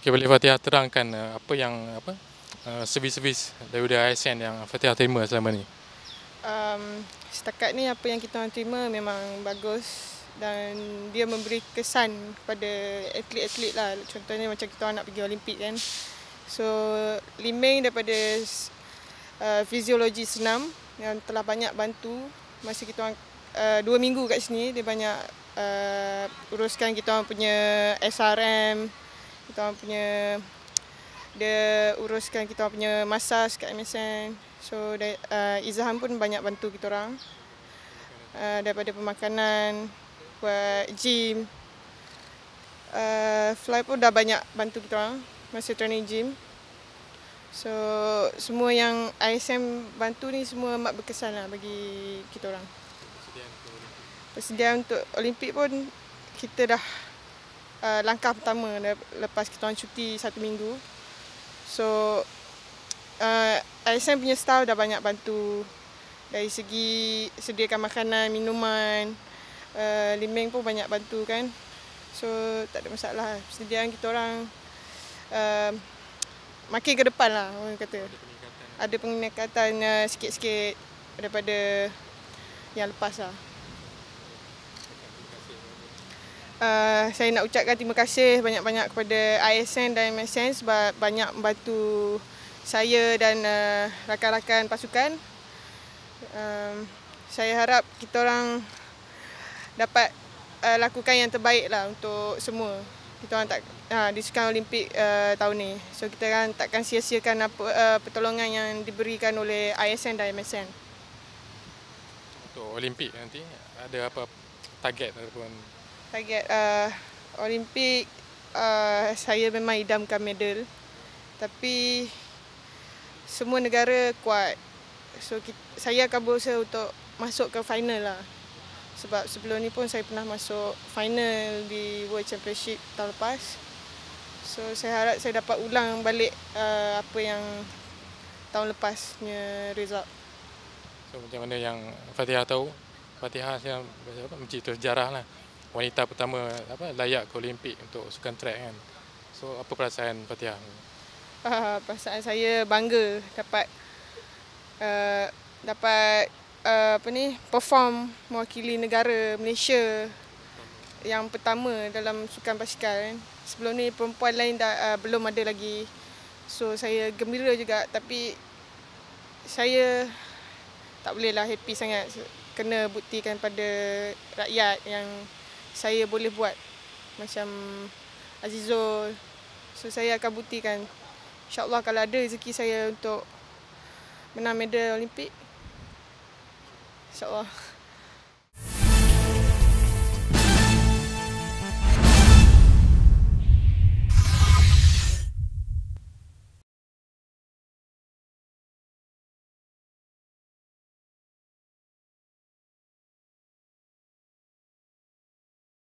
Okey boleh Fatihah terangkan uh, apa yang apa uh, servis-servis daripada ASN yang Fatihah terima selama ni? Um, setakat ni apa yang kita orang terima memang bagus dan dia memberi kesan kepada atlet-atlet lah. Contohnya macam kita orang nak pergi Olimpik kan. So Liming daripada uh, eh, fisiologi senam yang telah banyak bantu masa kita orang uh, dua minggu kat sini dia banyak uh, uruskan kita orang punya SRM, kita orang punya dia uruskan kita orang punya massage kat MSN. So uh, Izham pun banyak bantu kita orang. Uh, daripada pemakanan, buat gym. Uh, Fly pun dah banyak bantu kita orang masa training gym. So semua yang ISM bantu ni semua mak berkesan lah bagi kita orang. Persediaan untuk Olimpik pun kita dah Uh, langkah pertama lepas kita orang cuti satu minggu. So uh, ISM punya staff dah banyak bantu dari segi sediakan makanan, minuman, uh, Limeng pun banyak bantu kan. So tak ada masalah. Persediaan kita orang uh, makin ke depan lah orang kata. Ada peningkatan, ada peningkatan uh, sikit daripada yang lepas lah. Eh, saya nak ucapkan terima kasih banyak-banyak kepada ISN dan MSN sebab banyak membantu saya dan uh, rakan-rakan pasukan. Um, saya harap kita orang dapat uh, lakukan yang terbaik lah untuk semua kita orang tak uh, ha, di Sukan Olimpik uh, tahun ni. So kita kan takkan sia-siakan apa uh, pertolongan yang diberikan oleh ISN dan MSN. Untuk Olimpik nanti ada apa target ataupun target uh, Olimpik uh, saya memang idamkan medal tapi semua negara kuat so kita, saya akan berusaha untuk masuk ke final lah sebab sebelum ni pun saya pernah masuk final di World Championship tahun lepas so saya harap saya dapat ulang balik uh, apa yang tahun lepasnya result so macam mana yang Fatihah tahu Fatihah saya mencipta sejarah lah wanita pertama apa layak ke Olimpik untuk sukan track kan. So apa perasaan Fatia? Uh, ah, perasaan saya bangga dapat uh, dapat uh, apa ni perform mewakili negara Malaysia yang pertama dalam sukan basikal kan. Sebelum ni perempuan lain dah uh, belum ada lagi. So saya gembira juga tapi saya tak bolehlah happy sangat kena buktikan pada rakyat yang saya boleh buat macam Azizul. So saya akan buktikan insya-Allah kalau ada rezeki saya untuk menang medal Olimpik. Insya-Allah.